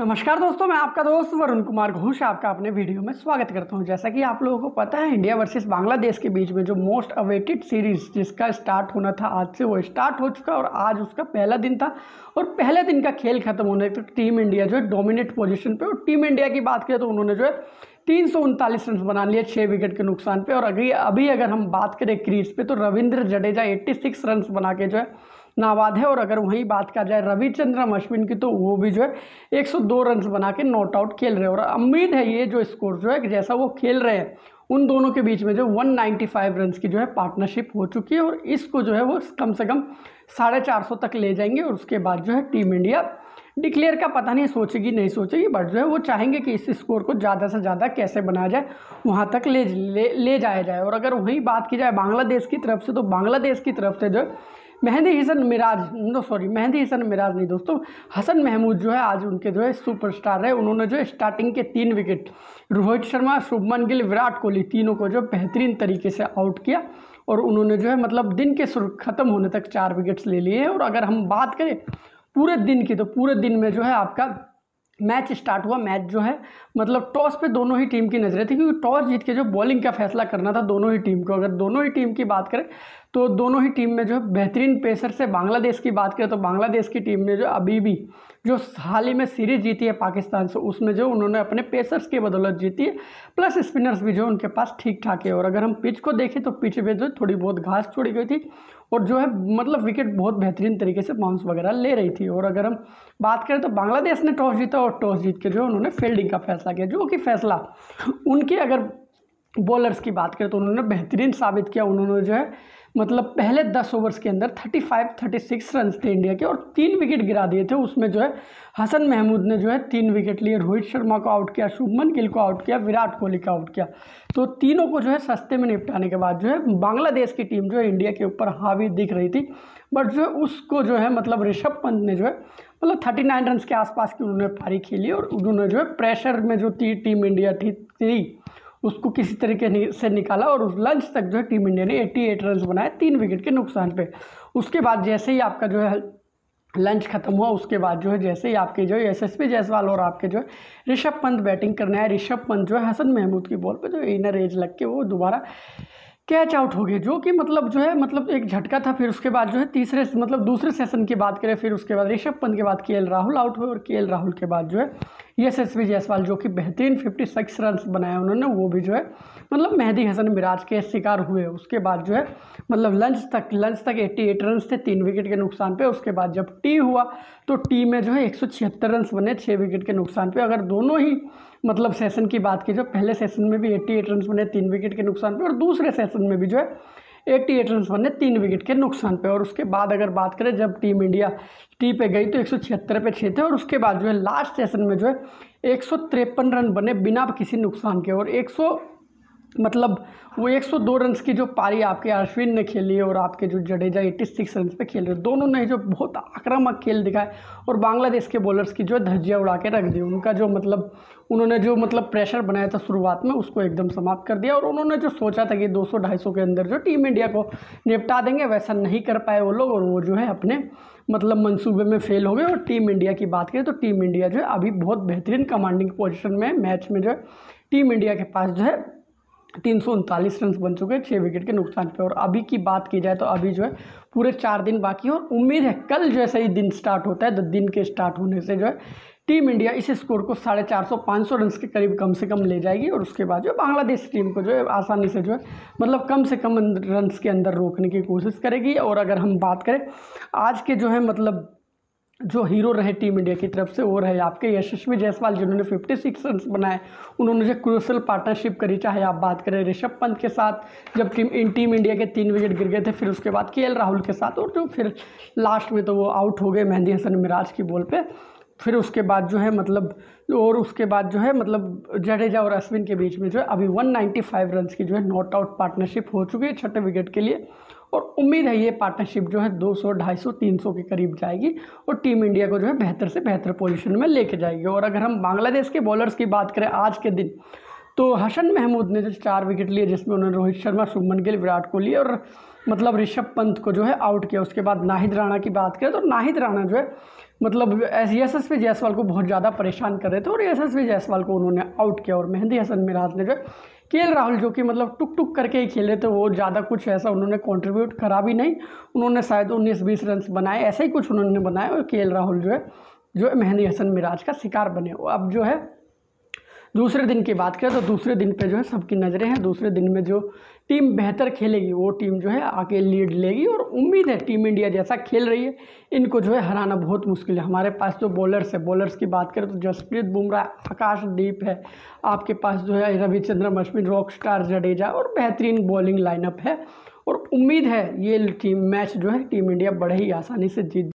नमस्कार दोस्तों मैं आपका दोस्त वरुण कुमार घोष आपका अपने वीडियो में स्वागत करता हूं जैसा कि आप लोगों को पता है इंडिया वर्सेस बांग्लादेश के बीच में जो मोस्ट अवेटेड सीरीज़ जिसका स्टार्ट होना था आज से वो स्टार्ट हो चुका और आज उसका पहला दिन था और पहले दिन का खेल खत्म होने तक तो टीम इंडिया जो है डोमिनेट पोजिशन पर और टीम इंडिया की बात करें तो उन्होंने जो है तीन सौ उनतालीस रन बना लिए छः विकेट के नुकसान पे और अभी अभी अगर हम बात करें क्रीज पे तो Ravindra Jadeja eighty six run बना के जो है नाबाद है और अगर वहीं बात कर जाए रविचंद्रन अश्विन की तो वो भी जो है 102 रन बना के नॉट आउट खेल रहे हैं और उम्मीद है ये जो स्कोर जो है जैसा वो खेल रहे हैं उन दोनों के बीच में जो 195 नाइन्टी की जो है पार्टनरशिप हो चुकी है और इसको जो है वो कम से कम साढ़े चार सौ तक ले जाएंगे और उसके बाद जो है टीम इंडिया डिक्लेयर का पता नहीं सोचेगी नहीं सोचेगी बट जो है वो चाहेंगे कि इस स्कोर को ज़्यादा से ज़्यादा कैसे बनाया जाए वहाँ तक ले ले, ले जाया जाए और अगर वहीं बात की जाए बांग्लादेश की तरफ से तो बांग्लादेश की तरफ से जो मेहंदी हसन मिराज नो सॉरी मेहंदी हसन मिराज नहीं दोस्तों हसन महमूद जो है आज उनके जो है सुपरस्टार है उन्होंने जो है स्टार्टिंग के तीन विकेट रोहित शर्मा शुभमन गिल विराट कोहली तीनों को जो बेहतरीन तरीके से आउट किया और उन्होंने जो है मतलब दिन के ख़त्म होने तक चार विकेट्स ले लिए हैं और अगर हम बात करें पूरे दिन की तो पूरे दिन में जो है आपका मैच स्टार्ट हुआ मैच जो है मतलब टॉस पे दोनों ही टीम की नज़रें थी क्योंकि टॉस जीत के जो बॉलिंग का फैसला करना था दोनों ही टीम को अगर दोनों ही टीम की बात करें तो दोनों ही टीम में जो है बेहतरीन पेसर से बांग्लादेश की बात करें तो बांग्लादेश की टीम ने जो अभी भी जो हाल ही में सीरीज जीती है पाकिस्तान से उसमें जो उन्होंने अपने पेसर्स की बदौलत जीती है प्लस स्पिनर्स भी जो उनके पास ठीक ठाक है और अगर हम पिच को देखें तो पिच में जो थोड़ी बहुत घास छोड़ी गई थी और जो है मतलब विकेट बहुत बेहतरीन तरीके से बाउंस वगैरह ले रही थी और अगर हम बात करें तो बांग्लादेश ने टॉस जीता और टॉस जीत के जो उन्होंने फील्डिंग का फैसला किया जो कि फैसला उनके अगर बॉलर्स की बात करें तो उन्होंने बेहतरीन साबित किया उन्होंने जो है मतलब पहले दस ओवर्स के अंदर thirty five thirty six run थे इंडिया के और तीन विकेट गिरा दिए थे उसमें जो है हसन महमूद ने जो है तीन विकेट लिए रोहित शर्मा को आउट किया शुभमन गिल को आउट किया विराट कोहली को आउट किया तो तीनों को जो है सस्ते में निपटाने के बाद जो है बांग्लादेश की टीम जो है इंडिया के ऊपर हावी दिख रही थी बट जो है उसको जो है मतलब ऋषभ पंत ने जो है मतलब थर्टी नाइन रन के आसपास की उन्होंने पारी खेली और उन्होंने जो है प्रेशर में जो थी टीम इंडिया थी उसको किसी तरीके से निकाला और उस लंच तक जो है टीम इंडिया ने 88 रन बनाए तीन विकेट के नुकसान पे उसके बाद जैसे ही आपका जो है लंच खत्म हुआ उसके बाद जो है जैसे ही आपके जो है एस जायसवाल और आपके जो है ऋषभ पंत बैटिंग करने आए ऋषभ पंत जो है हसन महमूद की बॉल पर जो इनर एज लग के वो दोबारा कैच आउट हो गए जो कि मतलब जो है मतलब एक झटका था फिर उसके बाद जो है तीसरे मतलब दूसरे सेशन की बात करें फिर उसके बाद ऋषभ पंत के बाद के राहुल आउट हुए और के राहुल के बाद जो है यस एस वी जायसवाल जो कि बेहतरीन फिफ्टी सिक्स रन बनाए उन्होंने वो भी जो है मतलब मेहदी हसन मिराज के शिकार हुए उसके बाद जो है मतलब लंच तक लंच तक एट्टी एट रन थे तीन विकेट के नुकसान पे उसके बाद जब टी हुआ तो टी में जो है एक सौ छिहत्तर रन बने छः विकेट के नुकसान पे अगर दोनों ही मतलब सेशन की बात की जो पहले सेशन में भी एट्टी एट रन बने तीन विकेट के नुकसान पे और दूसरे सेशन में भी जो है एट्टी एट रन बने तीन विकेट के नुकसान पे और उसके बाद अगर बात करें जब टीम इंडिया टी पे गई तो एक पे छः थे और उसके बाद जो है लास्ट सेशन में जो है एक रन बने बिना किसी नुकसान के और एक मतलब वो 102 रन की जो पारी आपके अश्विन ने खेली है और आपके जो जडेजा 86 रन पर खेल रहे दोनों ने जो बहुत आक्रामक खेल दिखाए और बांग्लादेश के बॉलर्स की जो धज्जियाँ उड़ा के रख दी उनका जो मतलब उन्होंने जो मतलब प्रेशर बनाया था शुरुआत में उसको एकदम समाप्त कर दिया और उन्होंने जो सोचा था कि दो सौ के अंदर जो टीम इंडिया को निपटा देंगे वैसा नहीं कर पाए वो लोग और वो जो है अपने मतलब मनसूबे में फेल हो गए और टीम इंडिया की बात करें तो टीम इंडिया जो है अभी बहुत बेहतरीन कमांडिंग पोजिशन में मैच में जो है टीम इंडिया के पास जो है तीन सौ उनतालीस रन बन चुके हैं छः विकेट के नुकसान पे और अभी की बात की जाए तो अभी जो है पूरे चार दिन बाकी हैं और उम्मीद है कल जो है सही दिन स्टार्ट होता है दस तो दिन के स्टार्ट होने से जो है टीम इंडिया इस स्कोर को साढ़े चार सौ पाँच सौ रन के करीब कम से कम ले जाएगी और उसके बाद जो बांग्लादेश टीम को जो है आसानी से जो है मतलब कम से कम रन के अंदर रोकने की कोशिश करेगी और अगर हम बात करें आज के जो है मतलब जो हीरो रहे टीम इंडिया की तरफ से वो रहे आपके यशस्वी जायसवाल जिन्होंने 56 रन बनाए उन्होंने जो क्रूसल पार्टनरशिप करी चाहे आप बात करें ऋषभ पंत के साथ जब टीम इन टीम इंडिया के तीन विकेट गिर गए थे फिर उसके बाद के राहुल के साथ और जो फिर लास्ट में तो वो आउट हो गए मेहंदी हसन मिराज की बॉल पर फिर उसके बाद जो है मतलब और उसके बाद जो है मतलब जडेजा और अश्विन के बीच में जो है अभी 195 रन्स की जो है नॉट आउट पार्टनरशिप हो चुकी है छठे विकेट के लिए और उम्मीद है ये पार्टनरशिप जो है 200, 250, 300 के करीब जाएगी और टीम इंडिया को जो है बेहतर से बेहतर पोजीशन में लेके जाएगी और अगर हम बांग्लादेश के बॉलर्स की बात करें आज के दिन तो हसन महमूद ने जो चार विकेट लिए जिसमें उन्होंने रोहित शर्मा शुभमन गिल विराट कोहली और मतलब ऋषभ पंत को जो है आउट किया उसके बाद नाहिद राणा की बात करें तो नाहिद राणा जो है मतलब एस पी जायसवाल को बहुत ज़्यादा परेशान कर रहे थे और एस पी जायसवाल को उन्होंने आउट किया और मेहंदी हसन मिराज ने जो के एल राहुल जो कि मतलब टुक टुक करके ही खेले थे वो ज़्यादा कुछ ऐसा उन्होंने कंट्रीब्यूट करा भी नहीं उन्होंने शायद उन्नीस बीस रन बनाए ऐसे ही कुछ उन्होंने बनाए और के एल राहुल जो है जो मेहंदी हसन मिराज का शिकार बने अब जो है दूसरे दिन की बात करें तो दूसरे दिन पे जो है सबकी नज़रें हैं दूसरे दिन में जो टीम बेहतर खेलेगी वो टीम जो है आके लीड लेगी और उम्मीद है टीम इंडिया जैसा खेल रही है इनको जो है हराना बहुत मुश्किल है हमारे पास जो बॉलर्स है बॉलर्स की बात करें तो जसप्रीत बुमराह आकाशदीप है आपके पास जो है रविचंद्र अश्विन रॉक स्टार जडेजा और बेहतरीन बॉलिंग लाइनअप है और उम्मीद है ये टीम मैच जो है टीम इंडिया बड़े ही आसानी से जीत